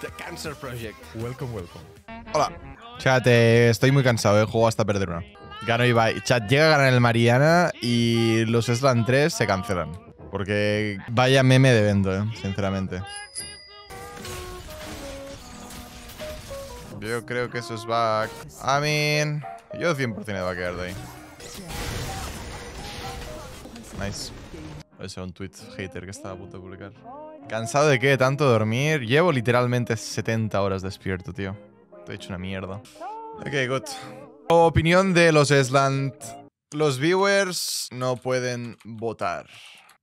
The Cancer Project. Welcome, welcome. Hola. Chat, eh, estoy muy cansado, he eh. hasta perder una. Gano va. Chat, llega a ganar el Mariana y los Slan 3 se cancelan. Porque vaya meme de evento, eh, sinceramente. Yo creo que eso es back. I mean, yo 100% va a quedar de ahí. Nice. Ese es un tweet hater que estaba a punto de publicar. ¿Cansado de qué? tanto dormir. Llevo literalmente 70 horas despierto, tío. Te he hecho una mierda. Ok, good. Opinión de los Esland. Los viewers no pueden votar.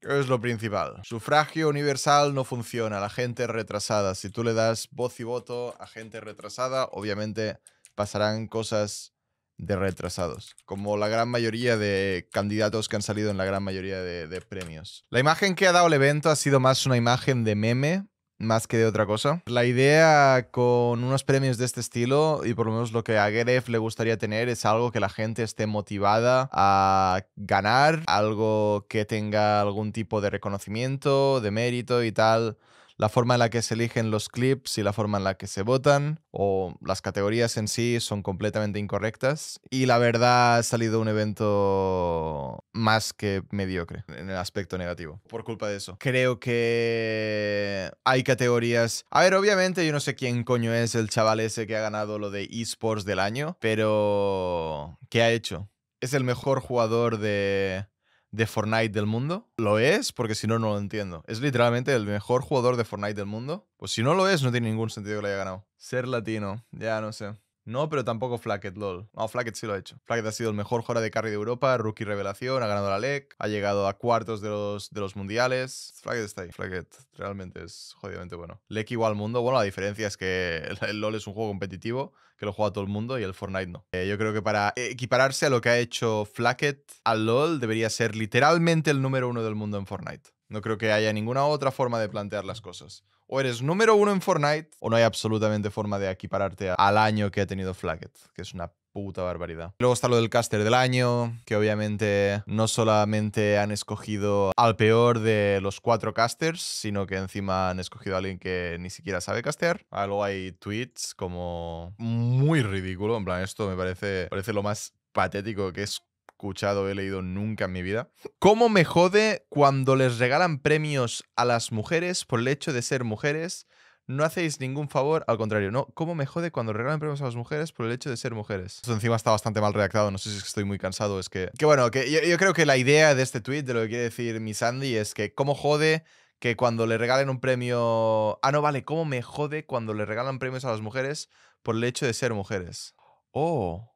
Es lo principal. Sufragio universal no funciona. La gente retrasada. Si tú le das voz y voto a gente retrasada, obviamente pasarán cosas de retrasados, como la gran mayoría de candidatos que han salido en la gran mayoría de, premios. La imagen que ha dado el evento ha sido más una imagen de meme. Más que de otra cosa. La idea con unos premios de este estilo, y por lo menos lo que a Gref le gustaría tener, es algo que la gente esté motivada a ganar, algo que tenga algún tipo de reconocimiento, de mérito y tal la forma en la que se eligen los clips y la forma en la que se votan, o las categorías en sí son completamente incorrectas. Y la verdad ha salido un evento más que mediocre en el aspecto negativo, por culpa de eso. Creo que hay categorías... A ver, obviamente yo no sé quién coño es el chaval ese que ha ganado lo de esports del año, pero... ¿Qué ha hecho? Es el mejor jugador de, de Fortnite del mundo? Lo es, porque si no, no lo entiendo. Es literalmente el mejor jugador de Fortnite del mundo. Pues si no lo es, no tiene ningún sentido que lo haya ganado. Ser latino, ya no sé. No, pero tampoco Flackett, lol. No, Flackett sí lo ha hecho. Flackett ha sido el mejor jugador de carry de Europa, rookie revelación, ha ganado la LEC, ha llegado a cuartos de los, de los mundiales. Flackett está ahí. Flackett realmente es jodidamente bueno. LEC igual mundo. Bueno, la diferencia es que el LOL es un juego competitivo que lo juega todo el mundo y el Fortnite no. Eh, yo creo que para equipararse a lo que ha hecho Flackett al LOL debería ser literalmente el número uno del mundo en Fortnite. No creo que haya ninguna otra forma de plantear las cosas. O eres número uno en Fortnite, o no hay absolutamente forma de equipararte al año que ha tenido Flacket, que es una puta barbaridad. Luego está lo del caster del año, que obviamente no solamente han escogido al peor de los cuatro casters, sino que encima han escogido a alguien que ni siquiera sabe castear. Ah, luego hay tweets como muy ridículo, en plan, esto me parece, parece lo más patético que es escuchado, he leído nunca en mi vida. ¿Cómo me jode cuando les regalan premios a las mujeres por el hecho de ser mujeres? No hacéis ningún favor, al contrario, no. ¿Cómo me jode cuando regalan premios a las mujeres por el hecho de ser mujeres? Esto encima está bastante mal redactado, no sé si es que estoy muy cansado, es que... Que bueno, que yo, creo que la idea de este tweet, de lo que quiere decir mi Sandy, es que cómo jode que cuando le regalen un premio... Ah, no, vale, ¿cómo me jode cuando le regalan premios a las mujeres por el hecho de ser mujeres? Oh,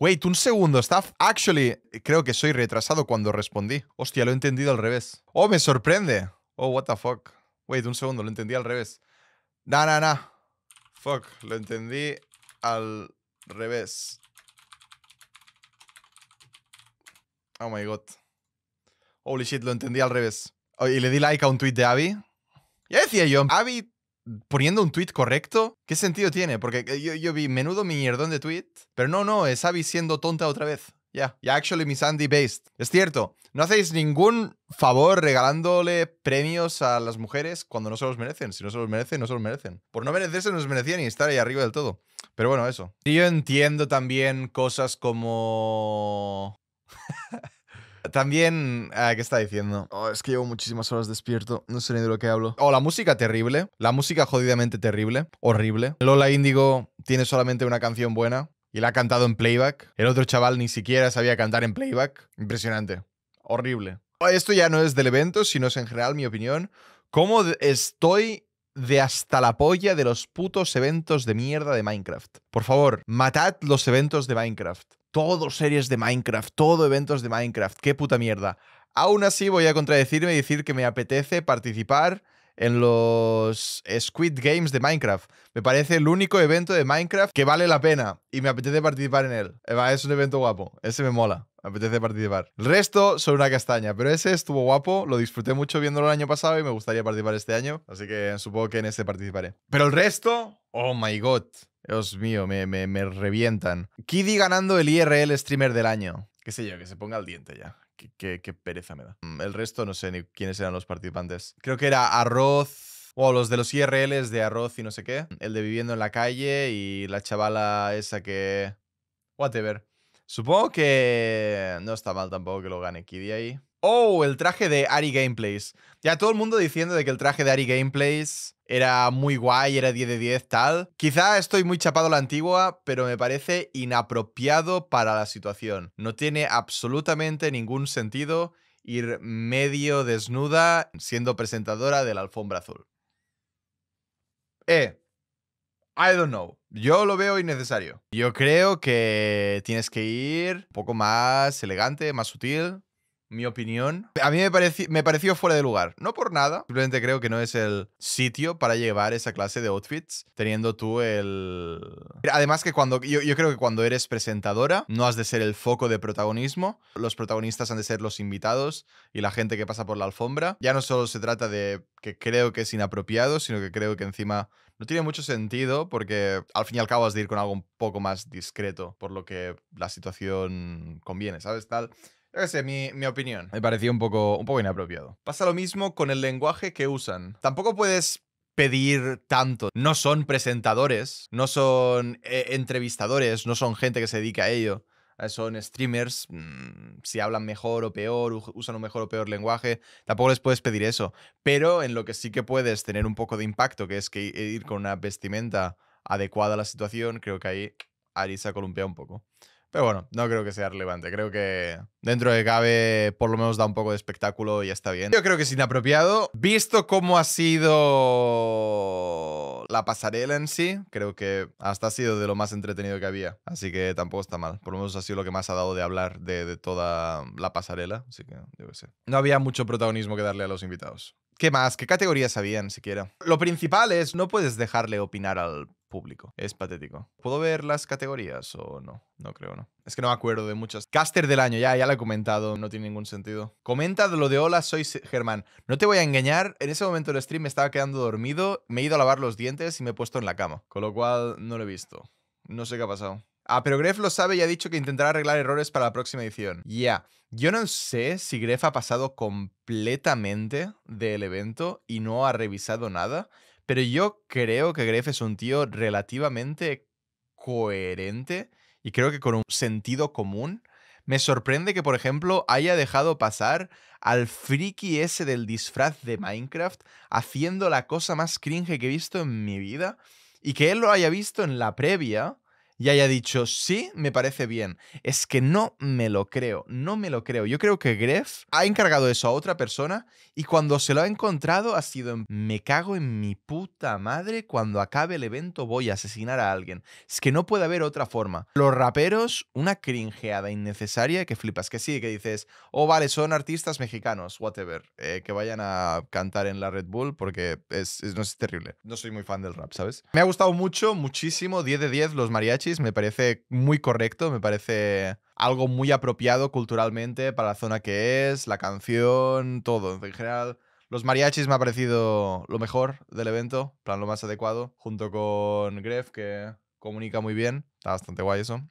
Wait, un segundo, Staff. Actually, creo que soy retrasado cuando respondí. Hostia, lo he entendido al revés. Oh, me sorprende. Oh, what the fuck. Wait, un segundo, lo entendí al revés. Nah, nah, nah. Fuck, lo entendí al revés. Oh my god. Holy shit, lo entendí al revés. Oh, y le di like a un tweet de Abby. Ya decía yo, Abby poniendo un tweet correcto, ¿qué sentido tiene? Porque eh, yo, vi menudo mierdón de tweet, pero no, no, es Abby siendo tonta otra vez. Ya, ya actually Miss Andy based. Es cierto, no hacéis ningún favor regalándole premios a las mujeres cuando no se los merecen. Si no se los merecen, no se los merecen. Por no merecerse, no se merecían y estar ahí arriba del todo. Pero bueno, eso. Y yo entiendo también cosas como... También, ah, ¿qué está diciendo? Oh, es que llevo muchísimas horas despierto, no sé ni de lo que hablo. O oh, la música terrible, la música jodidamente terrible, horrible. Lola Índigo tiene solamente una canción buena y la ha cantado en playback. El otro chaval ni siquiera sabía cantar en playback. Impresionante, horrible. Oh, esto ya no es del evento, sino es en general mi opinión. ¿Cómo estoy de hasta la polla de los putos eventos de mierda de Minecraft? Por favor, matad los eventos de Minecraft todo series de Minecraft, todo eventos de Minecraft, qué puta mierda. Aún así voy a contradecirme y decir que me apetece participar en los Squid Games de Minecraft. Me parece el único evento de Minecraft que vale la pena y me apetece participar en él. es un evento guapo, ese me mola. Me apetece participar. El resto son una castaña, pero ese estuvo guapo, lo disfruté mucho viéndolo el año pasado y me gustaría participar este año, así que supongo que en ese participaré. Pero el resto, oh my god, Dios mío, me, me, revientan. Kiddy ganando el IRL streamer del año. Qué sé yo, que se ponga al diente ya. Qué, qué, pereza me da. Mm, el resto no sé ni quiénes eran los participantes. Creo que era Arroz, o los de los IRLs de arroz y no sé qué. El de viviendo en la calle y la chavala esa que... Whatever. Supongo que no está mal tampoco que lo gane Kiddy ahí. Oh, el traje de Ari Gameplays. Ya todo el mundo diciendo de que el traje de Ari Gameplays era muy guay, era 10 de 10, tal. Quizá estoy muy chapado a la antigua, pero me parece inapropiado para la situación. No tiene absolutamente ningún sentido ir medio desnuda siendo presentadora de la alfombra azul. Eh, I don't know. Yo lo veo innecesario. Yo creo que tienes que ir un poco más elegante, más sutil mi opinión. A mí me, me pareció fuera de lugar. No por nada. Simplemente creo que no es el sitio para llevar esa clase de outfits teniendo tú el... Además que cuando... Yo, yo, creo que cuando eres presentadora no has de ser el foco de protagonismo. Los protagonistas han de ser los invitados y la gente que pasa por la alfombra. Ya no solo se trata de que creo que es inapropiado, sino que creo que encima no tiene mucho sentido porque al fin y al cabo has de ir con algo un poco más discreto, por lo que la situación conviene, ¿sabes? Tal. Yo qué sé, mi, opinión. Me pareció un poco, un poco inapropiado. Pasa lo mismo con el lenguaje que usan. Tampoco puedes pedir tanto. No son presentadores, no son eh, entrevistadores, no son gente que se dedica a ello eh, son streamers, mm, si hablan mejor o peor, usan un mejor o peor lenguaje, tampoco les puedes pedir eso. Pero en lo que sí que puedes tener un poco de impacto, que es que ir con una vestimenta adecuada a la situación, creo que ahí Arisa se un poco. Pero bueno, no creo que sea relevante. Creo que dentro de cabe por lo menos da un poco de espectáculo y está bien. Yo creo que es inapropiado. Visto cómo ha sido la pasarela en sí, creo que hasta ha sido de lo más entretenido que había. Así que tampoco está mal. Por lo menos ha sido lo que más ha dado de hablar de, toda la pasarela. Así que yo qué sé. No había mucho protagonismo que darle a los invitados. ¿Qué más? ¿Qué categorías habían siquiera? Lo principal es, no puedes dejarle opinar al público. Es patético. ¿Puedo ver las categorías o no? No creo, no. Es que no me acuerdo de muchas. Caster del año, ya, ya lo he comentado, no tiene ningún sentido. Comenta lo de hola, soy Germán. No te voy a engañar, en ese momento el stream me estaba quedando dormido, me he ido a lavar los dientes y me he puesto en la cama. Con lo cual, no lo he visto. No sé qué ha pasado. Ah, pero Gref lo sabe y ha dicho que intentará arreglar errores para la próxima edición. Ya. Yo no sé si Gref ha pasado completamente del evento y no ha revisado nada. Pero yo creo que Gref es un tío relativamente coherente y creo que con un sentido común. Me sorprende que, por ejemplo, haya dejado pasar al friki ese del disfraz de Minecraft haciendo la cosa más cringe que he visto en mi vida y que él lo haya visto en la previa y haya dicho, sí, me parece bien. Es que no me lo creo, no me lo creo. Yo creo que Gref ha encargado eso a otra persona y cuando se lo ha encontrado ha sido, me cago en mi puta madre, cuando acabe el evento voy a asesinar a alguien. Es que no puede haber otra forma. Los raperos, una cringeada innecesaria que flipas, que sí, que dices, oh vale, son artistas mexicanos, whatever, eh, que vayan a cantar en la Red Bull porque es, es, no es terrible. No soy muy fan del rap, ¿sabes? Me ha gustado mucho, muchísimo, 10 de 10 los mariachis me parece muy correcto, me parece algo muy apropiado culturalmente para la zona que es, la canción, todo. En general, los mariachis me ha parecido lo mejor del evento, plan lo más adecuado, junto con Gref, que comunica muy bien, está bastante guay eso.